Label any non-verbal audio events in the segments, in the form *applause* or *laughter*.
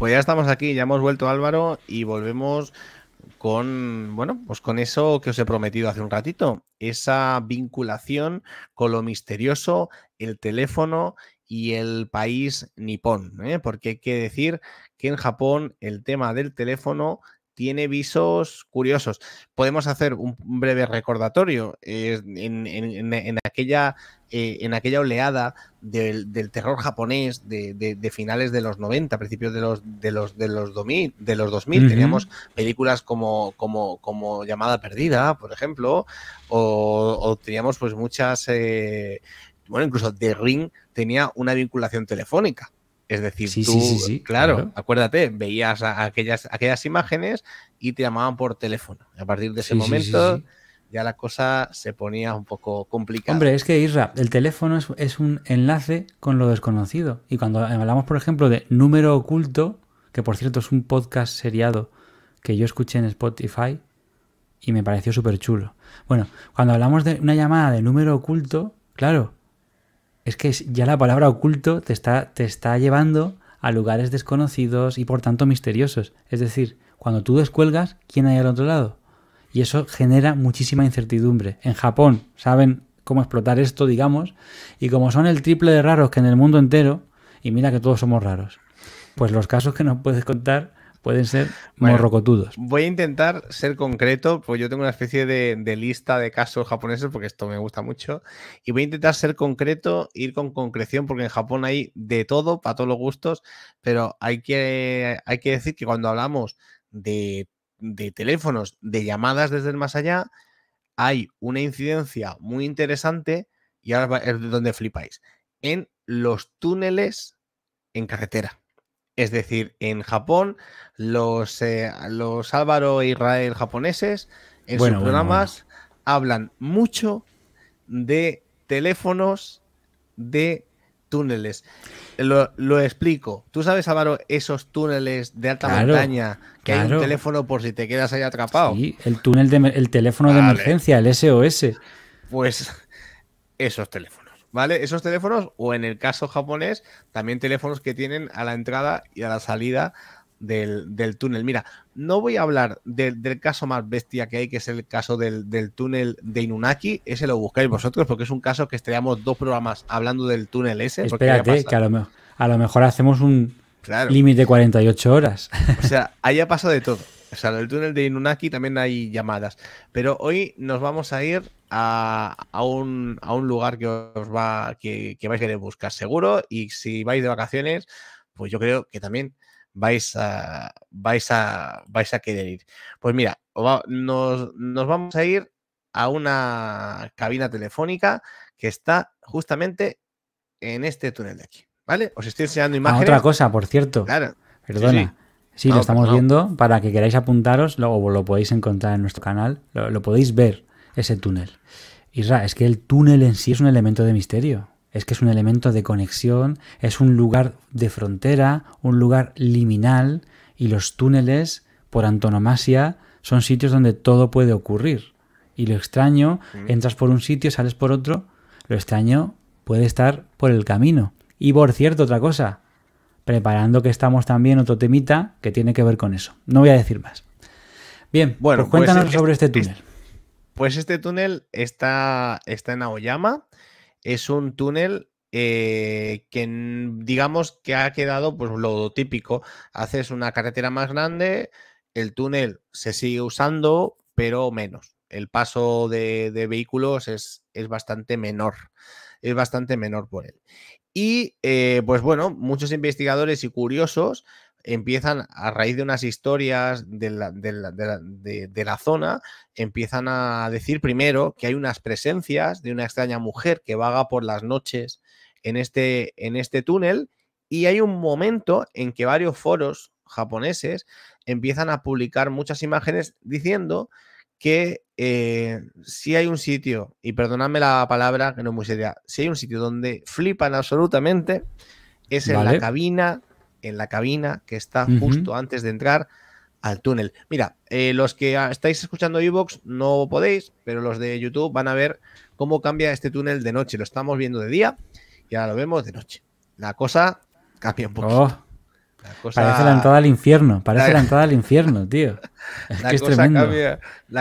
Pues ya estamos aquí, ya hemos vuelto Álvaro y volvemos con, bueno, pues con eso que os he prometido hace un ratito, esa vinculación con lo misterioso, el teléfono y el país nipón, ¿eh? porque hay que decir que en Japón el tema del teléfono tiene visos curiosos. Podemos hacer un breve recordatorio. Eh, eh, en, aquella, oleada del, terror japonés de, finales de los 90, principios de los, de los, de los 2000, de los teníamos películas como, Llamada Perdida, por ejemplo, o, teníamos pues muchas... Eh, bueno, incluso The Ring tenía una vinculación telefónica. Es decir, tú, sí, claro, acuérdate, veías aquellas, aquellas imágenes y te llamaban por teléfono. A partir de ese momento ya la cosa se ponía un poco complicada. Hombre, es que Isra, el teléfono es, es, un enlace con lo desconocido. Y cuando hablamos, por ejemplo, de número oculto, que por cierto es un podcast seriado que yo escuché en Spotify y me pareció súper chulo. Bueno, cuando hablamos de una llamada de número oculto, claro, es que ya la palabra oculto te está, te está llevando a lugares desconocidos y por tanto misteriosos. Es decir, cuando tú descuelgas, ¿quién hay al otro lado? Y eso genera muchísima incertidumbre. En Japón saben cómo explotar esto, digamos, y como son el triple de raros que en el mundo entero, y mira que todos somos raros, pues los casos que nos puedes contar Pueden ser morrocotudos. Voy a intentar ser concreto, pues yo tengo una especie de, lista de casos japoneses, porque esto me gusta mucho, y voy a intentar ser concreto, ir con concreción, porque en Japón hay de todo, para todos los gustos, pero hay que, hay que decir que cuando hablamos de, de teléfonos, de llamadas desde el más allá, hay una incidencia muy interesante, y ahora es donde flipáis, en los túneles en carretera. Es decir, en Japón, los, eh, los Álvaro Israel japoneses en sus programas hablan mucho de teléfonos de túneles. Lo, explico. Tú sabes, Álvaro, esos túneles de alta montaña que hay un teléfono por si te quedas ahí atrapado. Sí, el túnel de, el teléfono de emergencia, el SOS. Pues esos teléfonos. ¿vale? Esos teléfonos, o en el caso japonés, también teléfonos que tienen a la entrada y a la salida del, túnel. Mira, no voy a hablar del caso más bestia que hay, que es el caso del, túnel de Inunaki. Ese lo buscáis vosotros, porque es un caso que estaríamos dos programas hablando del túnel ese. Espérate, que a lo, a lo mejor hacemos un límite de 48 horas. O sea, ahí ha pasado de todo. O sea, en el túnel de Inunaki también hay llamadas. Pero hoy nos vamos a ir a, un, lugar que os va, que, que, vais a querer buscar seguro. Y si vais de vacaciones, pues yo creo que también vais a vais a vais a querer ir. Pues mira, nos, nos vamos a ir a una cabina telefónica que está justamente en este túnel de aquí. ¿Vale? Os estoy enseñando imágenes. Ah, otra cosa, por cierto. Claro. Perdona. Sí, lo ah, estamos ah, viendo. Para que queráis apuntaros, luego lo podéis encontrar en nuestro canal. Lo, lo podéis ver, ese túnel. Y es que el túnel en sí es un elemento de misterio. Es que es un elemento de conexión, es un lugar de frontera, un lugar liminal. Y los túneles, por antonomasia, son sitios donde todo puede ocurrir. Y lo extraño, entras por un sitio, sales por otro. Lo extraño puede estar por el camino. Y por cierto, otra cosa, preparando que estamos también otro temita que tiene que ver con eso. No voy a decir más. Bien, pues bueno, pues cuéntanos sobre este túnel. pues este túnel está, está en Aoyama. Es un túnel eh, que digamos que ha quedado pues lo típico. Haces una carretera más grande, el túnel se sigue usando, pero menos. El paso de, vehículos es, es, bastante menor. Es bastante menor por él. Y eh, pues bueno, muchos investigadores y curiosos empiezan a raíz de unas historias de la, zona, empiezan a decir primero que hay unas presencias de una extraña mujer que vaga por las noches en este, en este túnel y hay un momento en que varios foros japoneses empiezan a publicar muchas imágenes diciendo que eh, si hay un sitio, y perdonadme la palabra que no es muy seria, si hay un sitio donde flipan absolutamente, es en la cabina, en la cabina que está justo antes de entrar al túnel. Mira, eh, los que estáis escuchando Evox no podéis, pero los de YouTube van a ver cómo cambia este túnel de noche. Lo estamos viendo de día y ahora lo vemos de noche. La cosa cambia un poco. Parece la entrada al infierno, parece la, entrada al infierno, tío. *laughs* la,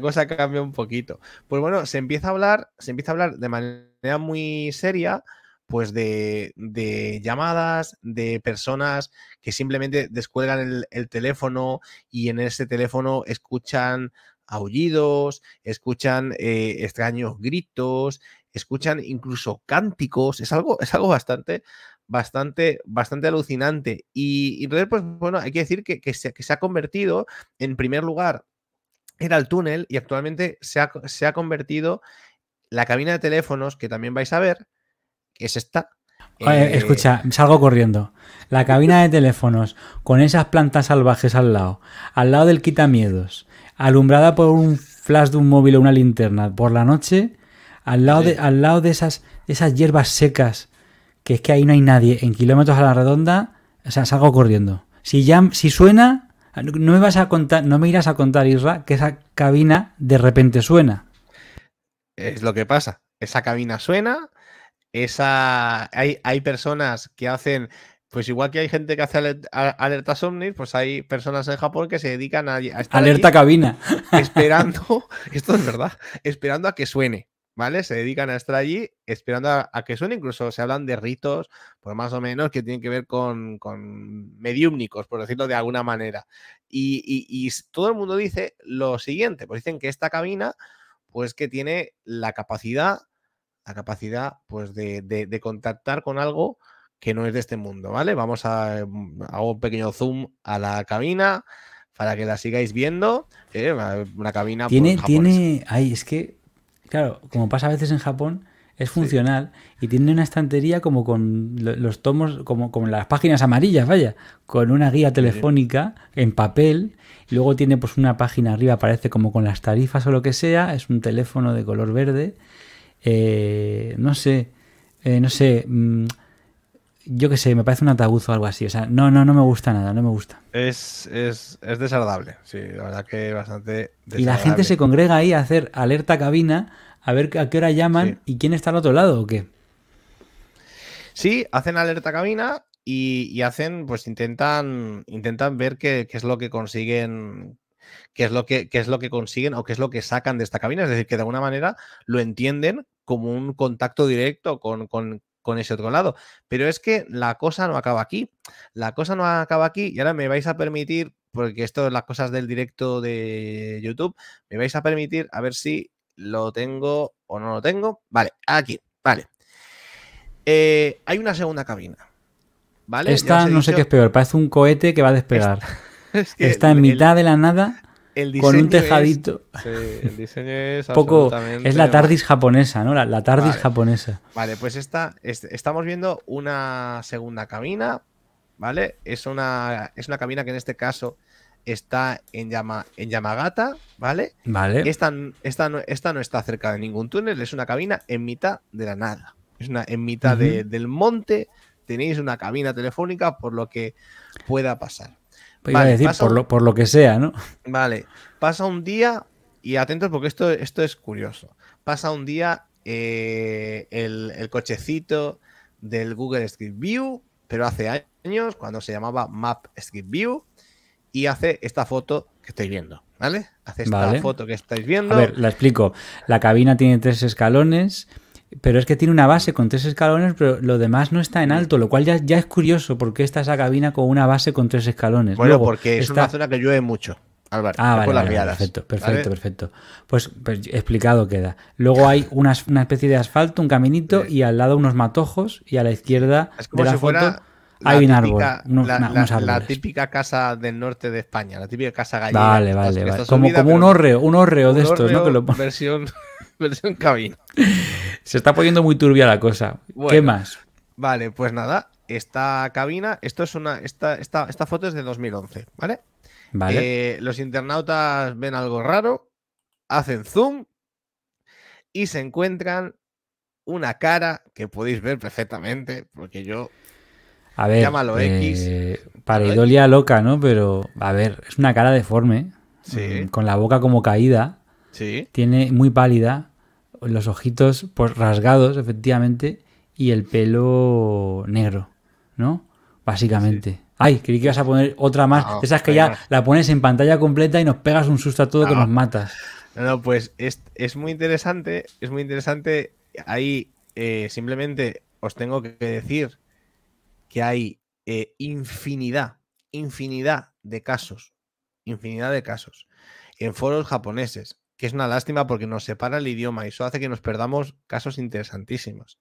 cosa cambia, un poquito. Pues bueno, se empieza a hablar, se empieza a hablar de manera muy seria, pues de, llamadas, de personas que simplemente descuelgan el, teléfono y en ese teléfono escuchan aullidos, escuchan eh, extraños gritos, escuchan incluso cánticos. Es algo, es algo bastante, bastante, bastante alucinante. Y, pues bueno, hay que decir que, se, ha convertido, en primer lugar, era el túnel y actualmente se ha, convertido la cabina de teléfonos, que también vais a ver, que es esta, eh, escucha, salgo corriendo. La cabina de teléfonos, con esas plantas salvajes al lado, al lado del quitamiedos, alumbrada por un flash de un móvil o una linterna por la noche, al lado de, al lado de esas, esas hierbas secas que es que ahí no hay nadie en kilómetros a la redonda, o sea, salgo corriendo. Si ya, si suena, no me vas a contar, no me irás a contar, Isra, que esa cabina de repente suena. Es lo que pasa. Esa cabina suena, esa hay, personas que hacen pues igual que hay gente que hace alerta, alertas pues hay personas en Japón que se dedican a, a alerta cabina esperando, *laughs* esto es verdad, esperando a que suene. ¿vale? Se dedican a estar allí esperando a, que suene, incluso se hablan de ritos, pues más o menos, que tienen que ver con, con mediúmnicos, por decirlo de alguna manera. Y, todo el mundo dice lo siguiente, pues dicen que esta cabina, pues que tiene la capacidad, la capacidad, pues de, de, contactar con algo que no es de este mundo, ¿vale? Vamos a, mm, hago un pequeño zoom a la cabina para que la sigáis viendo. ¿eh? una cabina... Pues, tiene, tiene, ay, es que claro, como pasa a veces en Japón, es funcional y tiene una estantería como con los tomos, como, como las páginas amarillas, vaya, con una guía telefónica en papel. luego tiene pues una página arriba, parece como con las tarifas o lo que sea, es un teléfono de color verde. Eh, no sé, eh, no sé. Mm, yo qué sé, me parece un atabuzo o algo así. O sea, no, no, no me gusta nada, no me gusta. Es, es, desagradable, sí, la verdad que bastante desagradable. Y la gente se congrega ahí a hacer alerta cabina, a ver a qué hora llaman y quién está al otro lado o qué. Sí, hacen alerta cabina y, hacen, pues intentan, intentan ver qué, es lo que consiguen, qué es lo que, es lo que consiguen o qué es lo que sacan de esta cabina. Es decir, que de alguna manera lo entienden como un contacto directo con, con ese otro lado. Pero es que la cosa no acaba aquí. La cosa no acaba aquí y ahora me vais a permitir, porque esto es las cosas del directo de YouTube, me vais a permitir a ver si lo tengo o no lo tengo. Vale, aquí, vale. Eh, hay una segunda cabina. ¿Vale? Esta no sé qué es peor, parece un cohete que va a despegar. *laughs* Está en mitad de la nada con un tejadito. Es, sí, el diseño es poco es la TARDIS japonesa, ¿no? La, TARDIS japonesa. Vale, pues esta estamos viendo una segunda cabina, ¿vale? Es una es una cabina que en este caso está en en Yamagata, ¿vale? Vale. Esta, esta, no, esta no está cerca de ningún túnel, es una cabina en mitad de la nada. Es una en mitad del monte, tenéis una cabina telefónica por lo que pueda pasar. Pues vale, a decir, por, lo, por, lo, que sea, ¿no? Vale, pasa un día, y atentos porque esto, esto es curioso, pasa un día eh, el, cochecito del Google Script View, pero hace años, cuando se llamaba Map Street View, y hace esta foto que estoy viendo, ¿vale? Hace esta foto que estáis viendo. A ver, la explico. La cabina tiene tres escalones pero es que tiene una base con tres escalones, pero lo demás no está en alto, lo cual ya, es curioso porque está esa cabina con una base con tres escalones. Bueno, porque es una zona que llueve mucho. Álvaro, ah, vale, vale, perfecto, perfecto, perfecto. Pues, pues, explicado queda. Luego hay una, especie de asfalto, un caminito y al lado unos matojos y a la izquierda de la foto hay un árbol, la, típica casa del norte de España, la típica casa gallega. Vale, vale, vale. Como, un orreo, un orreo de estos, ¿no? Versión versión *laughs* cabina. Se está poniendo muy turbia la cosa. ¿Qué más? Vale, pues nada. Esta cabina, esto es una, esta, esta, foto es de 2011, ¿vale? Vale. Eh, los internautas ven algo raro, hacen zoom y se encuentran una cara que podéis ver perfectamente, porque yo. A ver. Llámalo X. Eh, idolia loca, ¿no? Pero, a ver, es una cara deforme. Mm, con la boca como caída. Tiene muy pálida, los ojitos pues, rasgados, efectivamente, y el pelo negro, ¿no? Básicamente. Ay, creí que ibas a poner otra más. Esas que ya la pones en pantalla completa y nos pegas un susto a todo que nos matas. No, no, pues es, muy interesante. Es muy interesante. Ahí eh, simplemente os tengo que decir que hay eh, infinidad, infinidad de casos. Infinidad de casos. En foros japoneses, que es una lástima porque nos separa el idioma y eso hace que nos perdamos casos interesantísimos.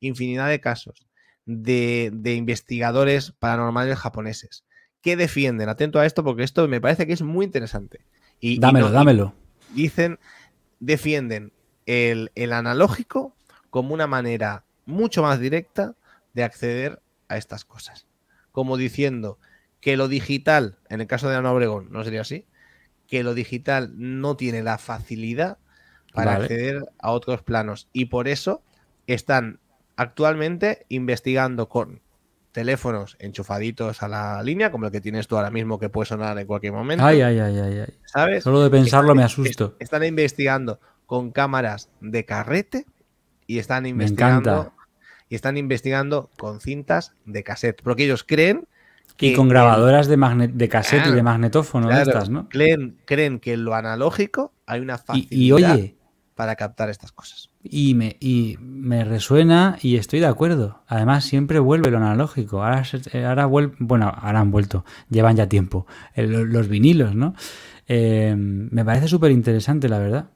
Infinidad de casos de, investigadores paranormales japoneses que defienden, atento a esto porque esto me parece que es muy interesante. Y, dámelo, dámelo. Dicen, defienden el, el analógico como una manera mucho más directa de acceder a estas cosas. Como diciendo que lo digital, en el caso de Ana Obregón, no sería así, que lo digital no tiene la facilidad para acceder a otros planos. Y por eso están actualmente investigando con teléfonos enchufaditos a la línea, como el que tienes tú ahora mismo que puede sonar en cualquier momento. Ay, ay, ay, ¿Sabes? Solo de pensarlo me asusto. Están investigando con cámaras de carrete y están investigando. Y están investigando con cintas de cassette. Porque ellos creen y con grabadoras de, de cassette y de magnetófono estas, ¿no? Creen, creen que en lo analógico hay una facilidad y, oye, para captar estas cosas. Y me, y me resuena y estoy de acuerdo. Además, siempre vuelve lo analógico. Ahora, ahora bueno, ahora han vuelto, llevan ya tiempo. Eh, los, vinilos, ¿no? Eh, me parece súper interesante, la verdad.